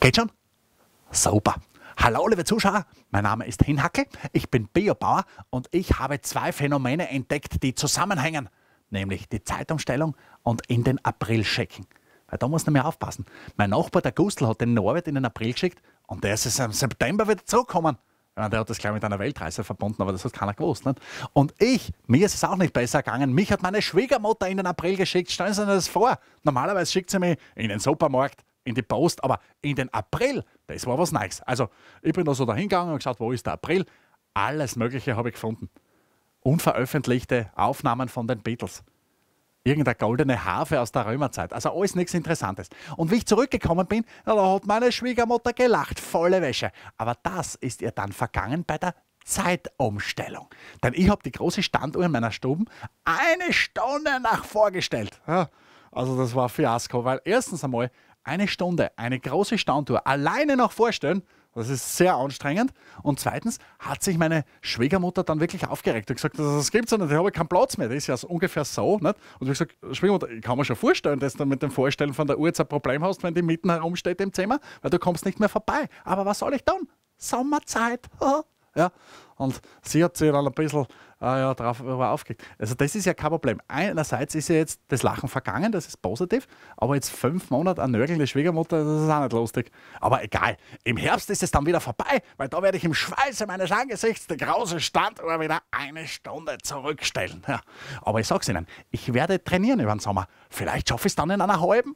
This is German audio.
Geht schon? Super. Hallo liebe Zuschauer, mein Name ist Hinhacke, ich bin Biobauer und ich habe zwei Phänomene entdeckt, die zusammenhängen, nämlich die Zeitumstellung und in den April schicken. Weil da muss man mehr aufpassen. Mein Nachbar, der Gustl, hat den Norbert in den April geschickt und der ist im September wieder zurückgekommen. Ja, der hat das, gleich mit einer Weltreise verbunden, aber das hat keiner gewusst. Nicht? Und ich, mir ist es auch nicht besser gegangen. Mich hat meine Schwiegermutter in den April geschickt. Stellen Sie sich das vor. Normalerweise schickt sie mich in den Supermarkt in die Post, aber in den April, das war was Neues. Also ich bin da so dahingegangen und geschaut, wo ist der April? Alles Mögliche habe ich gefunden. Unveröffentlichte Aufnahmen von den Beatles. Irgendeine goldene Harfe aus der Römerzeit. Also alles nichts Interessantes. Und wie ich zurückgekommen bin, da hat meine Schwiegermutter gelacht. Volle Wäsche. Aber das ist ihr dann vergangen bei der Zeitumstellung. Denn ich habe die große Standuhr in meiner Stube eine Stunde nach vorgestellt. Ja, also das war ein Fiasko, weil erstens einmal eine Stunde, eine große Stauntour, alleine noch vorstellen, das ist sehr anstrengend. Und zweitens hat sich meine Schwiegermutter dann wirklich aufgeregt und gesagt, also das gibt es ja nicht, ich habe keinen Platz mehr. Das ist ja so ungefähr so. Nicht? Und ich habe gesagt, Schwiegermutter, ich kann mir schon vorstellen, dass du mit dem Vorstellen von der Uhr jetzt ein Problem hast, wenn die mitten herumsteht im Zimmer, weil du kommst nicht mehr vorbei. Aber was soll ich tun? Sommerzeit. Ja? Und sie hat sich dann ein bisschen äh, ja, darauf äh, aufgeregt. Also das ist ja kein Problem. Einerseits ist ja jetzt das Lachen vergangen, das ist positiv, aber jetzt fünf Monate an nörgelnde Schwiegermutter, das ist auch nicht lustig. Aber egal, im Herbst ist es dann wieder vorbei, weil da werde ich im Schweiße meines Angesichts die große Standuhr wieder eine Stunde zurückstellen. Ja. Aber ich sag's Ihnen, ich werde trainieren über den Sommer. Vielleicht schaffe ich es dann in einer halben.